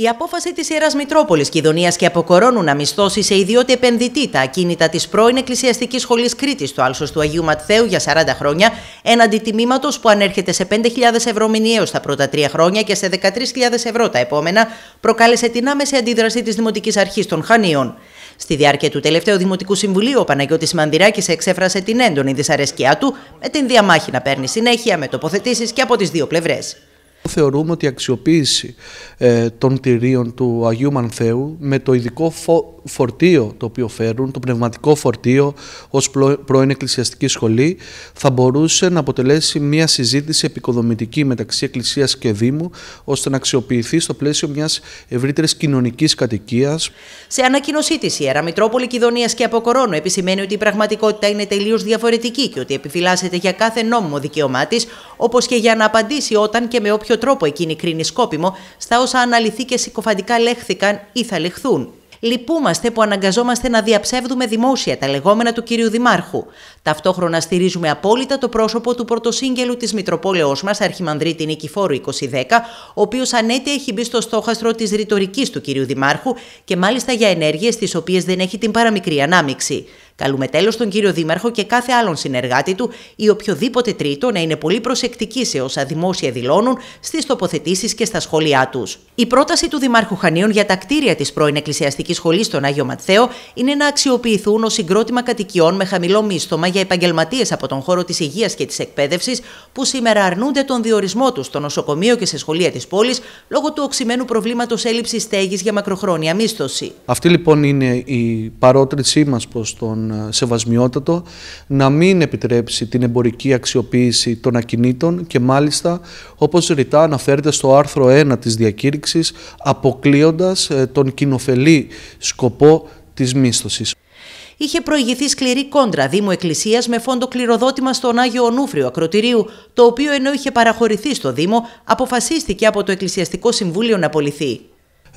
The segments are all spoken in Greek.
Η απόφαση της Ιεράς Μητρόπολης Κιδονίας και Αποκορώνου να μισθώσει σε ιδιώτη επενδυτή τα ακίνητα της πρώην Εκκλησιαστικής Σχολής Κρήτης στο άλσος του Αγίου Ματθαίου για 40 χρόνια, έναντι τιμήματος που ανέρχεται σε 5.000 ευρώ μηνιαίως τα πρώτα τρία χρόνια και σε 13.000 ευρώ τα επόμενα, προκάλεσε την άμεση αντίδραση της Δημοτικής Αρχής των Χανίων. Στη διάρκεια του τελευταίου Δημοτικού Συμβουλίου, ο Παναγιώτης Μανδυράκης εξέφρασε την έντονη δυσαρέσκειά του με την διαμάχη να παίρνει συνέχεια με τοποθετήσεις και από τις δύο πλευρές θεωρούμε ότι η αξιοποίηση ε, των κτηρίων του Αγίου Μανθέου με το ειδικό φορτίο το οποίο φέρουν, το πνευματικό φορτίο ως πρώην εκκλησιαστική σχολή θα μπορούσε να αποτελέσει μια συζήτηση επικοδομητική μεταξύ Εκκλησίας και Δήμου ώστε να αξιοποιηθεί στο πλαίσιο μιας ευρύτερης κοινωνικής κατοικίας. Σε ανακοίνωσή της η Ιερά Μητρόπολη Κιδωνίας και Αποκορώνου επισημαίνει ότι η πραγματικότητα είναι τελείως διαφορετική και ότι επιφυλάσσεται για κάθε νόμιμο δικαίωμά όπως και για να απαντήσει όταν και με όποιο τρόπο εκείνη κρίνει σκόπιμο στα όσα αναλυθεί και συκοφαντικά λέχθηκαν ή θα λεχθούν. Λυπούμαστε που αναγκαζόμαστε να διαψεύδουμε δημόσια τα λεγόμενα του κυρίου Δημάρχου. Ταυτόχρονα στηρίζουμε απόλυτα το πρόσωπο του πρωτοσύγγελου της Μητροπόλεω μας, Αρχιμανδρίτη Νικηφόρου 2010, ο οποίος ανέτη έχει μπει στο στόχαστρο της ρητορικής του κυρίου Δημάρχου και μάλιστα για ενέργειες τις οποίες δεν έχει την παραμικρή ανάμειξη. Καλούμε τέλος τον κύριο Δήμαρχο και κάθε άλλον συνεργάτη του ή οποιοδήποτε τρίτο να είναι πολύ προσεκτικοί σε όσα δημόσια δηλώνουν στις τοποθετήσεις και στα σχόλιά τους. Η πρόταση του Δημάρχου Χανίων για τα κτίρια της πρώην Εκκλησιαστικής Σχολής στον Άγιο Ματθαίο είναι να αξιοποιηθούν ως συγκρότημα κατοικιών με χαμηλό μίσθωμα για επαγγελματίες από τον χώρο της υγείας και της εκπαίδευσης που σήμερα αρνούνται τον διορισμό τους στο νοσοκομείο και σε σχολεία της πόλης λόγω του οξυμένου προβλήματος έλλειψης στέγης για μακροχρόνια μίσθωση. Αυτή λοιπόν είναι η παρότρινσή μας προς τον ε, σεβασμιότατο να μην επιτρέψει την εμπορική αξιοποίηση των ακινήτων και μάλιστα όπως ρητά αναφέρεται στο άρθρο 1 της διακήρυξης αποκλείοντας ε, τον κοινοφελή σκοπό της μίσθωσης. Είχε προηγηθεί σκληρή κόντρα Δήμου Εκκλησίας με φόντο κληροδότημα στον Άγιο Ονούφριο Ακροτηρίου, το οποίο ενώ είχε παραχωρηθεί στο Δήμο, αποφασίστηκε από το Εκκλησιαστικό Συμβούλιο να απολυθεί.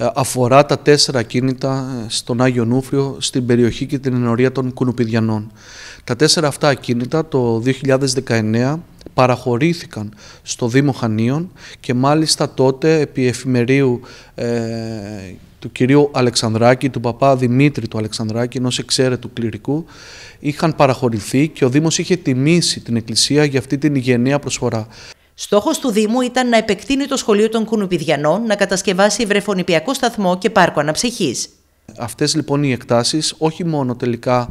Ε, αφορά τα τέσσερα ακίνητα ε, στον Άγιο Νούφριο, στην περιοχή και την ενορία των Κουνουπιδιανών. Τα τέσσερα αυτά ακίνητα το 2019 παραχωρήθηκαν στο Δήμο Χανίων και μάλιστα τότε επί εφημερίου ε, του κυρίου Αλεξανδράκη, του παπά Δημήτρη του Αλεξανδράκη, ενός εξαίρετου κληρικού, είχαν παραχωρηθεί και ο Δήμος είχε τιμήσει την Εκκλησία για αυτή την γενναία προσφορά. Στόχος του Δήμου ήταν να επεκτείνει το σχολείο των Κουνουπιδιανών, να κατασκευάσει βρεφονιπιακό σταθμό και πάρκο αναψυχής. Αυτές λοιπόν οι εκτάσεις όχι μόνο τελικά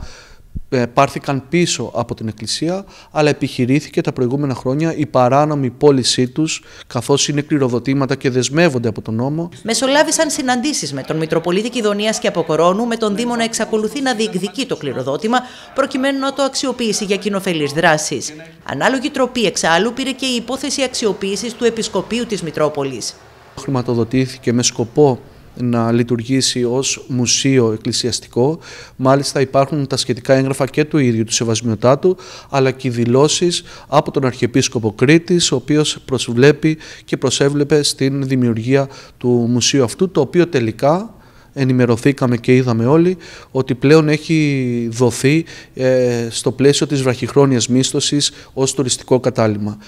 ε, πάρθηκαν πίσω από την Εκκλησία, αλλά επιχειρήθηκε τα προηγούμενα χρόνια η παράνομη πώλησή τους, καθώς είναι κληροδοτήματα και δεσμεύονται από τον νόμο. Μεσολάβησαν συναντήσεις με τον Μητροπολίτη Κιδωνία και Αποκορώνου, με τον Δήμο να εξακολουθεί να διεκδικεί το κληροδότημα, προκειμένου να το αξιοποιήσει για κοινοφελείς δράσεις. Ανάλογη τροπή εξάλλου πήρε και η υπόθεση αξιοποίησης του Επισκοπείου της Μητρόπολης. Χρηματοδοτήθηκε με σκοπό να λειτουργήσει ως μουσείο εκκλησιαστικό. Μάλιστα υπάρχουν τα σχετικά έγγραφα και του ίδιου του Σεβασμιωτάτου, αλλά και δηλώσεις από τον Αρχιεπίσκοπο Κρήτης, ο οποίος προσβλέπει και προσέβλεπε στην δημιουργία του μουσείου αυτού, το οποίο τελικά ενημερωθήκαμε και είδαμε όλοι ότι πλέον έχει δοθεί ε, στο πλαίσιο της βραχυχρόνιας μίσθωσης ως τουριστικό κατάλημα.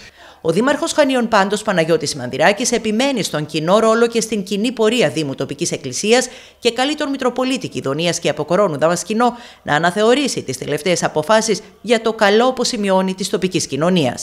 Ο Δήμαρχος Χανίων Πάντος Παναγιώτης Μανδυράκης επιμένει στον κοινό ρόλο και στην κοινή πορεία Δήμου Τοπικής Εκκλησίας και καλεί τον Μητροπολίτη Κιδονίας και Αποκορώνου Δαμασκηνό να αναθεωρήσει τις τελευταίες αποφάσεις για το καλό που σημειώνει της τοπικής κοινωνίας.